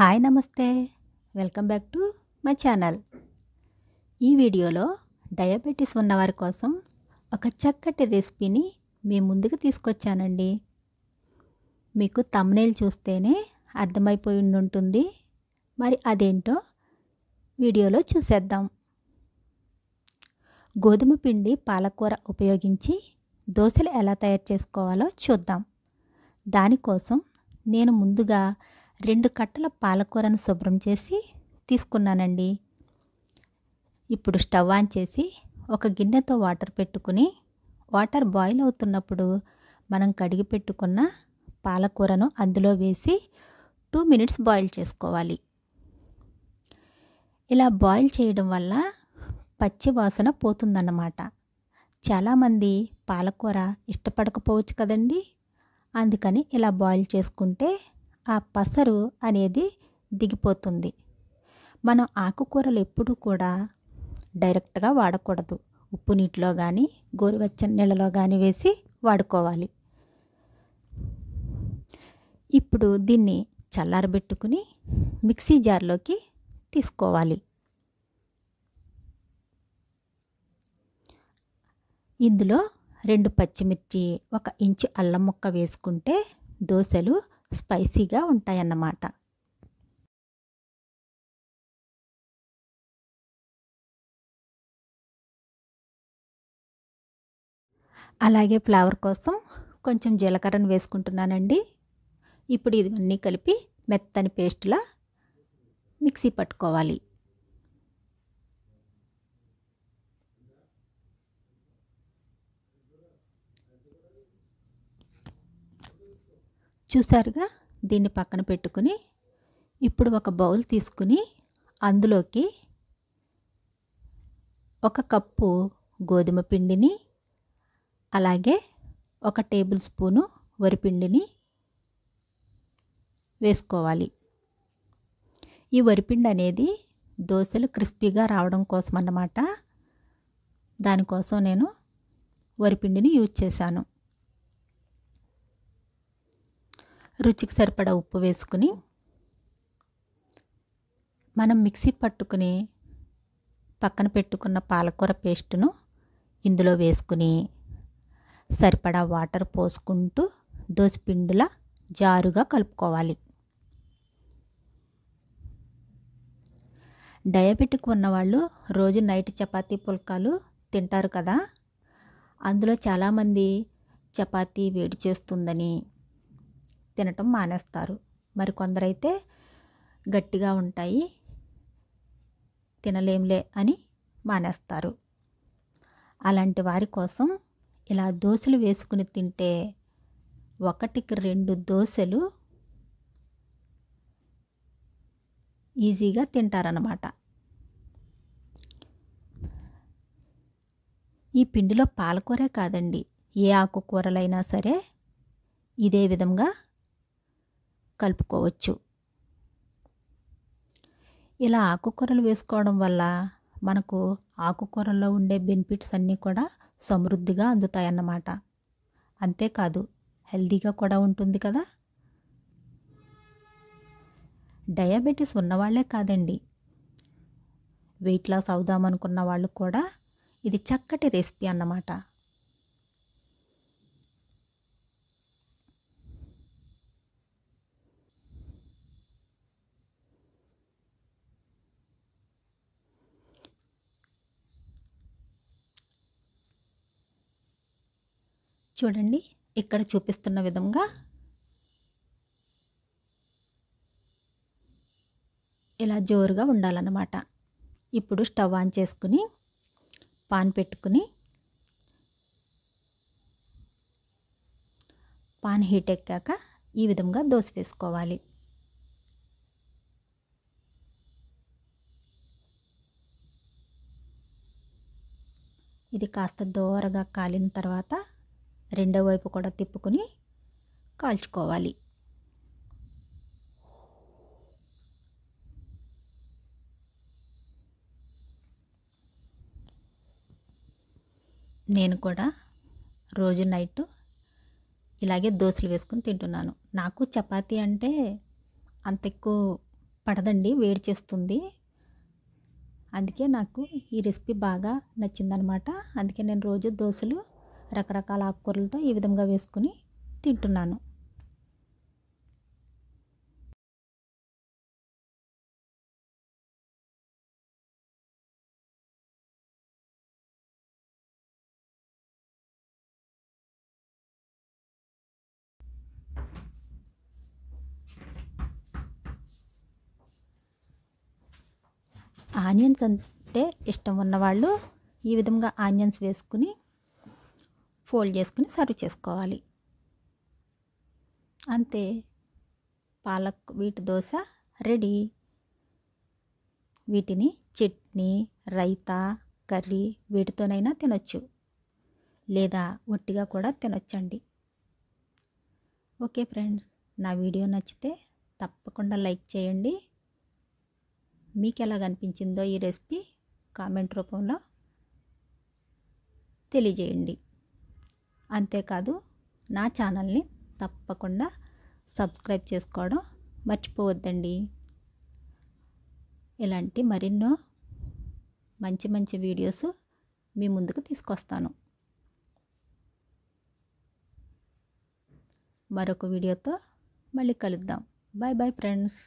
hi నమస్తే welcome back to my channel ఈ వీడియోలో డయాబెటీస్ ఉన్నవారి కోసం ఒక చక్కటి రెసిపీని మీ ముందుకు తీసుకొచ్చానండి మీకు తమ్నేలు చూస్తేనే అర్థమైపోయి ఉంటుంది మరి అదేంటో వీడియోలో చూసేద్దాం గోధుమ పిండి పాలకూర ఉపయోగించి దోశలు ఎలా తయారు చేసుకోవాలో చూద్దాం దానికోసం నేను ముందుగా రెండు కట్టల పాలకూరను శుభ్రం చేసి తీసుకున్నానండి ఇప్పుడు స్టవ్ ఆన్ చేసి ఒక గిన్నెతో వాటర్ పెట్టుకుని వాటర్ బాయిల్ అవుతున్నప్పుడు మనం కడిగి పెట్టుకున్న పాలకూరను అందులో వేసి టూ మినిట్స్ బాయిల్ చేసుకోవాలి ఇలా బాయిల్ చేయడం వల్ల పచ్చి వాసన పోతుందన్నమాట చాలామంది పాలకూర ఇష్టపడకపోవచ్చు కదండి అందుకని ఇలా బాయిల్ చేసుకుంటే ఆ పసరు అనేది దిగిపోతుంది మనం ఆకుకూరలు ఎప్పుడూ కూడా డైరెక్ట్గా వాడకూడదు ఉప్పు నీటిలో కానీ గోరువెచ్చని నీళ్ళలో కానీ వేసి వాడుకోవాలి ఇప్పుడు దీన్ని చల్లారబెట్టుకుని మిక్సీ జార్లోకి తీసుకోవాలి ఇందులో రెండు పచ్చిమిర్చి ఒక ఇంచు అల్లం ముక్క వేసుకుంటే దోశలు స్పైసీగా ఉంటాయన్నమాట అలాగే ఫ్లేవర్ కోసం కొంచెం జీలకర్రను వేసుకుంటున్నానండి ఇప్పుడు ఇవన్నీ కలిపి మెత్తని పేస్ట్లా మిక్సీ పట్టుకోవాలి చూసారుగా దీన్ని పక్కన పెట్టుకుని ఇప్పుడు ఒక బౌల్ తీసుకుని అందులోకి ఒక కప్పు గోధుమ పిండిని అలాగే ఒక టేబుల్ స్పూను వరిపిండిని వేసుకోవాలి ఈ వరిపిండి అనేది దోశలు క్రిస్పీగా రావడం కోసం అన్నమాట దానికోసం నేను వరిపిండిని యూజ్ చేశాను రుచికి సరిపడా ఉప్పు వేసుకుని మనం మిక్సీ పట్టుకుని పక్కన పెట్టుకున్న పాలకూర పేస్టును ఇందులో వేసుకుని సరిపడా వాటర్ పోసుకుంటూ దోశపిండుల జారుగా కలుపుకోవాలి డయాబెటిక్ ఉన్నవాళ్ళు రోజు నైట్ చపాతీ పుల్కాలు తింటారు కదా అందులో చాలామంది చపాతీ వేడి చేస్తుందని తినటం మానేస్తారు మరి కొందరైతే గట్టిగా ఉంటాయి తినలేంలే అని మానేస్తారు అలాంటి వారి కోసం ఇలా దోశలు వేసుకుని తింటే ఒకటికి రెండు దోశలు ఈజీగా తింటారన్నమాట ఈ పిండిలో పాలకూరే కాదండి ఏ ఆకుకూరలైనా సరే ఇదే విధంగా కలుపుకోవచ్చు ఇలా ఆకుకూరలు వేసుకోవడం వల్ల మనకు ఆకుకూరల్లో ఉండే బెనిఫిట్స్ అన్నీ కూడా సమృద్ధిగా అందుతాయన్నమాట అంతేకాదు హెల్దీగా కూడా ఉంటుంది కదా డయాబెటీస్ ఉన్నవాళ్లే కాదండి వెయిట్ లాస్ అవుదామనుకున్న వాళ్ళు కూడా ఇది చక్కటి రెసిపీ అన్నమాట చూడండి ఇక్కడ చూపిస్తున్న విధంగా ఇలా జోరుగా ఉండాలన్నమాట ఇప్పుడు స్టవ్ ఆన్ చేసుకుని పాన్ పెట్టుకుని పాన్ హీట్ ఎక్కాక ఈ విధంగా దోశ వేసుకోవాలి ఇది కాస్త దోరగా కాలిన తర్వాత రెండో వైపు కూడా తిప్పుకుని కాల్చుకోవాలి నేను కూడా రోజు నైట్ ఇలాగే దోశలు వేసుకుని తింటున్నాను నాకు చపాతీ అంటే అంత ఎక్కువ పడదండి వేడి చేస్తుంది అందుకే నాకు ఈ రెసిపీ బాగా నచ్చిందనమాట అందుకే నేను రోజు దోశలు రకరకాల ఆకుకూరలతో ఈ విధంగా వేసుకుని తింటున్నాను ఆనియన్స్ అంటే ఇష్టం ఉన్నవాళ్ళు ఈ విధంగా ఆనియన్స్ వేసుకుని ఫోల్డ్ చేసుకుని సర్వ్ చేసుకోవాలి అంతే పాలక్ వీటి దోశ రెడీ వీటిని చట్నీ రైతా కర్రీ వీటితోనైనా తినొచ్చు లేదా ఒట్టిగా కూడా తినొచ్చండి ఓకే ఫ్రెండ్స్ నా వీడియో నచ్చితే తప్పకుండా లైక్ చేయండి మీకు ఎలా అనిపించిందో ఈ రెసిపీ కామెంట్ రూపంలో తెలియజేయండి అంతేకాదు నా ఛానల్ని తప్పకుండా సబ్స్క్రైబ్ చేసుకోవడం మర్చిపోవద్దండి ఇలాంటి మరెన్నో మంచి మంచి వీడియోస్ మీ ముందుకు తీసుకొస్తాను మరొక వీడియోతో మళ్ళీ కలుద్దాం బాయ్ బాయ్ ఫ్రెండ్స్